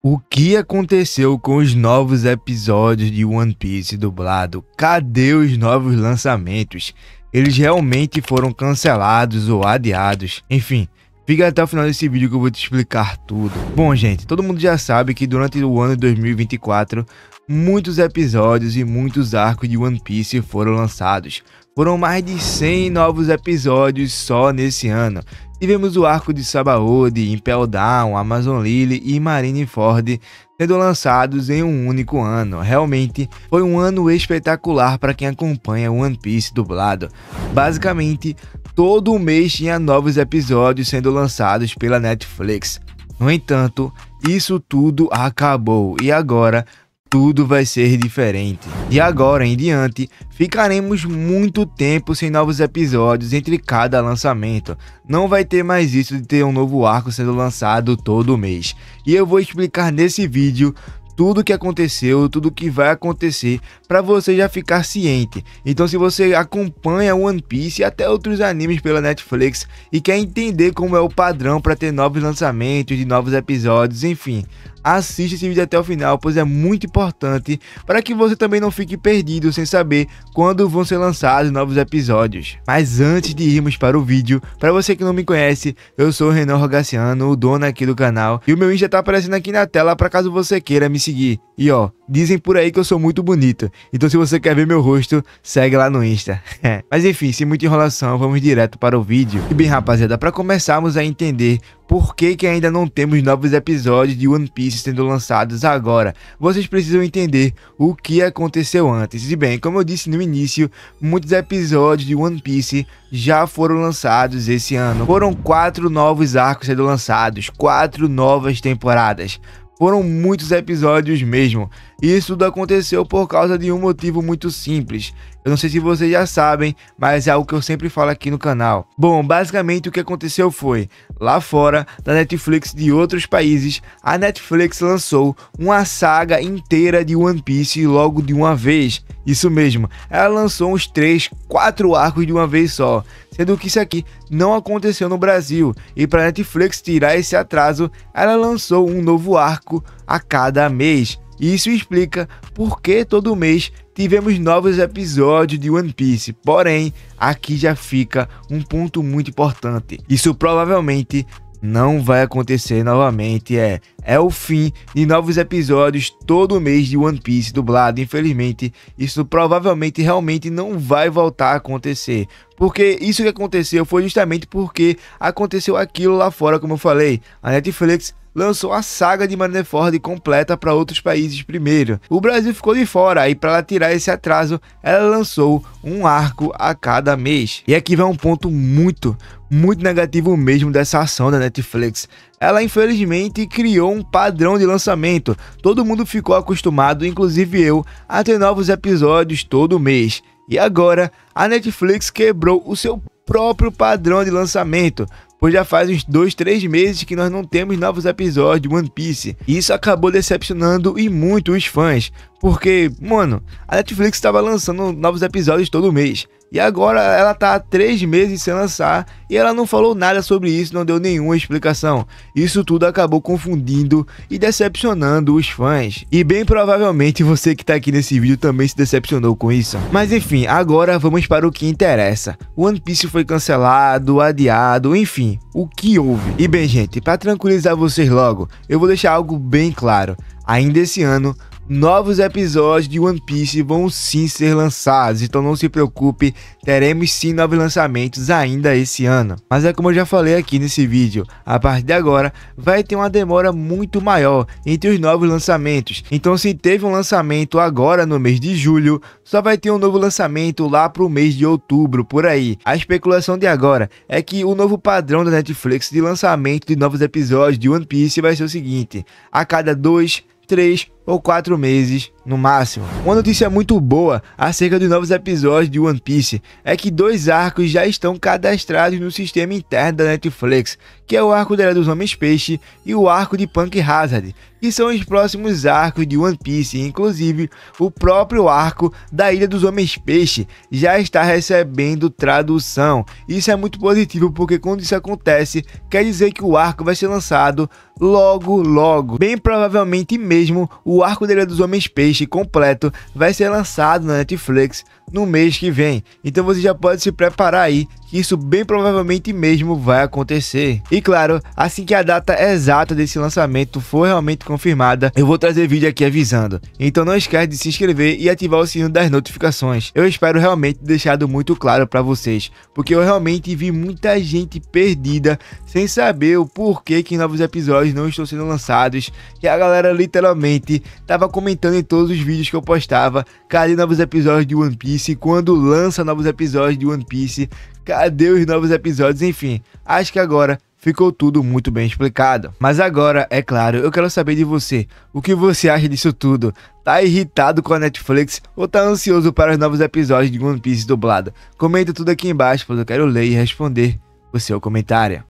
O que aconteceu com os novos episódios de One Piece dublado? Cadê os novos lançamentos? Eles realmente foram cancelados ou adiados? Enfim, fica até o final desse vídeo que eu vou te explicar tudo. Bom, gente, todo mundo já sabe que durante o ano de 2024, muitos episódios e muitos arcos de One Piece foram lançados. Foram mais de 100 novos episódios só nesse ano. Tivemos o arco de Sabaody, Impel Down, Amazon Lily e Marineford sendo lançados em um único ano. Realmente foi um ano espetacular para quem acompanha One Piece dublado. Basicamente, todo mês tinha novos episódios sendo lançados pela Netflix. No entanto, isso tudo acabou e agora tudo vai ser diferente. De agora em diante, ficaremos muito tempo sem novos episódios entre cada lançamento. Não vai ter mais isso de ter um novo arco sendo lançado todo mês. E eu vou explicar nesse vídeo tudo que aconteceu, tudo que vai acontecer, para você já ficar ciente. Então, se você acompanha One Piece e até outros animes pela Netflix e quer entender como é o padrão para ter novos lançamentos de novos episódios, enfim, assista esse vídeo até o final, pois é muito importante para que você também não fique perdido sem saber quando vão ser lançados novos episódios. Mas antes de irmos para o vídeo, para você que não me conhece, eu sou o Renan Rogaciano, o dono aqui do canal, e o meu Insta tá aparecendo aqui na tela para caso você queira me seguir. E ó, Dizem por aí que eu sou muito bonito, então se você quer ver meu rosto, segue lá no Insta. Mas enfim, sem muita enrolação, vamos direto para o vídeo. E bem rapaziada, para começarmos a entender por que, que ainda não temos novos episódios de One Piece sendo lançados agora, vocês precisam entender o que aconteceu antes. E bem, como eu disse no início, muitos episódios de One Piece já foram lançados esse ano. Foram quatro novos arcos sendo lançados, quatro novas temporadas. Foram muitos episódios mesmo. E isso tudo aconteceu por causa de um motivo muito simples. Eu não sei se vocês já sabem, mas é algo que eu sempre falo aqui no canal. Bom, basicamente o que aconteceu foi, lá fora, da Netflix de outros países, a Netflix lançou uma saga inteira de One Piece logo de uma vez. Isso mesmo, ela lançou uns 3, 4 arcos de uma vez só, sendo que isso aqui não aconteceu no Brasil. E para Netflix tirar esse atraso, ela lançou um novo arco a cada mês. E isso explica por que todo mês tivemos novos episódios de One Piece. Porém, aqui já fica um ponto muito importante. Isso provavelmente não vai acontecer novamente, é. É o fim de novos episódios todo mês de One Piece dublado. Infelizmente, isso provavelmente realmente não vai voltar a acontecer. Porque isso que aconteceu foi justamente porque aconteceu aquilo lá fora, como eu falei. A Netflix lançou a saga de Marineford completa para outros países primeiro. O Brasil ficou de fora e para tirar esse atraso, ela lançou um arco a cada mês. E aqui vai um ponto muito, muito negativo mesmo dessa ação da Netflix. Ela infelizmente criou um padrão de lançamento. Todo mundo ficou acostumado, inclusive eu, a ter novos episódios todo mês. E agora, a Netflix quebrou o seu próprio padrão de lançamento pois já faz uns 2, 3 meses que nós não temos novos episódios de One Piece. E isso acabou decepcionando e muito os fãs, porque, mano, a Netflix estava lançando novos episódios todo mês. E agora ela tá há três meses sem lançar e ela não falou nada sobre isso, não deu nenhuma explicação. Isso tudo acabou confundindo e decepcionando os fãs. E bem provavelmente você que tá aqui nesse vídeo também se decepcionou com isso. Mas enfim, agora vamos para o que interessa. One Piece foi cancelado, adiado, enfim, o que houve? E bem gente, para tranquilizar vocês logo, eu vou deixar algo bem claro. Ainda esse ano, novos episódios de One Piece vão sim ser lançados, então não se preocupe, teremos sim novos lançamentos ainda esse ano. Mas é como eu já falei aqui nesse vídeo, a partir de agora vai ter uma demora muito maior entre os novos lançamentos, então se teve um lançamento agora no mês de julho, só vai ter um novo lançamento lá para o mês de outubro, por aí. A especulação de agora é que o novo padrão da Netflix de lançamento de novos episódios de One Piece vai ser o seguinte, a cada dois, três ou quatro meses no máximo. Uma notícia muito boa acerca dos novos episódios de One Piece é que dois arcos já estão cadastrados no sistema interno da Netflix, que é o arco da Era dos Homens Peixe e o arco de Punk Hazard, que são os próximos arcos de One Piece, inclusive o próprio arco da Ilha dos Homens Peixe já está recebendo tradução. Isso é muito positivo porque quando isso acontece, quer dizer que o arco vai ser lançado logo logo, bem provavelmente mesmo o o arco dele dos Homens Peixe completo vai ser lançado na Netflix no mês que vem. Então você já pode se preparar aí que isso bem provavelmente mesmo vai acontecer. E claro, assim que a data exata desse lançamento for realmente confirmada, eu vou trazer vídeo aqui avisando. Então não esquece de se inscrever e ativar o sino das notificações. Eu espero realmente deixado muito claro para vocês, porque eu realmente vi muita gente perdida sem saber o porquê que novos episódios não estão sendo lançados e a galera literalmente tava comentando em todos os vídeos que eu postava, cadê novos episódios de One Piece, quando lança novos episódios de One Piece, cadê os novos episódios, enfim. Acho que agora ficou tudo muito bem explicado. Mas agora, é claro, eu quero saber de você. O que você acha disso tudo? Tá irritado com a Netflix ou tá ansioso para os novos episódios de One Piece dublado? Comenta tudo aqui embaixo, pois eu quero ler e responder o seu comentário.